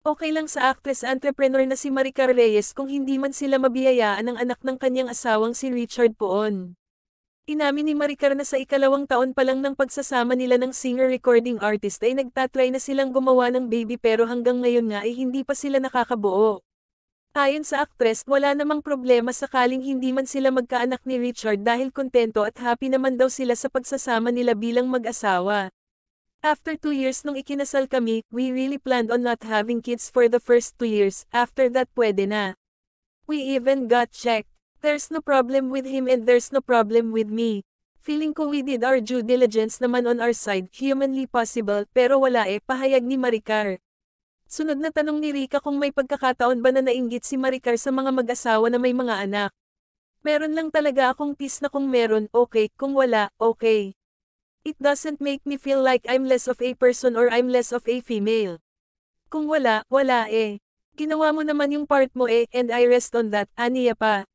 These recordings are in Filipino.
Okay lang sa actress-entrepreneur na si Marica Reyes kung hindi man sila mabiyayaan ng anak ng kanyang asawang si Richard Poon. Inamin ni Maricar na sa ikalawang taon pa lang ng pagsasama nila ng singer-recording artist ay nagtatry na silang gumawa ng baby pero hanggang ngayon nga ay hindi pa sila nakakabuo. Ayon sa actress, wala namang problema sakaling hindi man sila magkaanak ni Richard dahil kontento at happy naman daw sila sa pagsasama nila bilang mag-asawa. After two years nung ikinasal kami, we really planned on not having kids for the first two years, after that pwede na. We even got checked. There's no problem with him and there's no problem with me. Feeling ko we did our due diligence naman on our side, humanly possible, pero wala eh, pahayag ni Maricar. Sunod na tanong ni Rika kung may pagkakataon ba na nainggit si Maricar sa mga mag-asawa na may mga anak. Meron lang talaga akong peace na kung meron, okay, kung wala, okay. It doesn't make me feel like I'm less of a person or I'm less of a female. Kung wala, wala eh. Ginawa mo naman yung part mo eh, and I rest on that, aniya pa.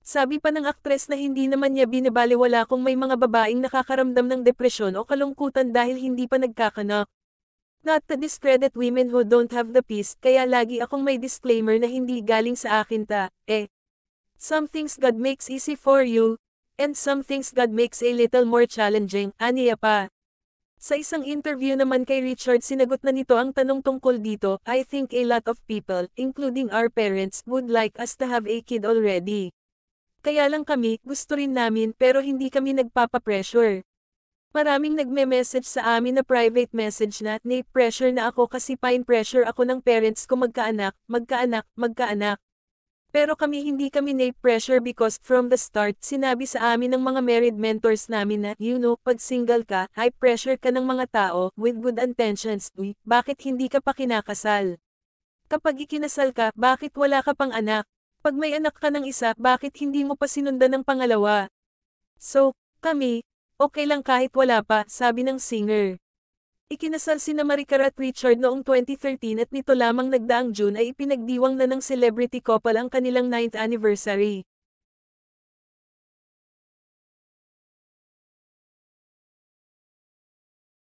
Sabi pa ng aktres na hindi naman niya binabaliwala kung may mga babaeng nakakaramdam ng depresyon o kalungkutan dahil hindi pa nagkakanak. Not to discredit women who don't have the peace, kaya lagi akong may disclaimer na hindi galing sa akin ta, eh. Some things God makes easy for you, And some things God makes a little more challenging, aniya pa. Sa isang interview naman kay Richard sinagot na nito ang tanong tungkol dito, I think a lot of people, including our parents, would like us to have a kid already. Kaya lang kami, gusto rin namin pero hindi kami nagpapapressure. Maraming nagme-message sa amin na private message na, Nate pressure na ako kasi pine pressure ako ng parents ko magkaanak, magkaanak, magkaanak. Pero kami hindi kami na-pressure because from the start sinabi sa amin ng mga married mentors namin na, you know, pag single ka, high pressure ka ng mga tao, with good intentions, uy, bakit hindi ka pa kinakasal? Kapag ikinasal ka, bakit wala ka pang anak? Pag may anak ka ng isa, bakit hindi mo pa sinundan ng pangalawa? So, kami, okay lang kahit wala pa, sabi ng singer. Ikinasal sina Maricara at Richard noong 2013 at nito lamang nagdaang June ay ipinagdiwang na ng celebrity couple ang kanilang 9th anniversary.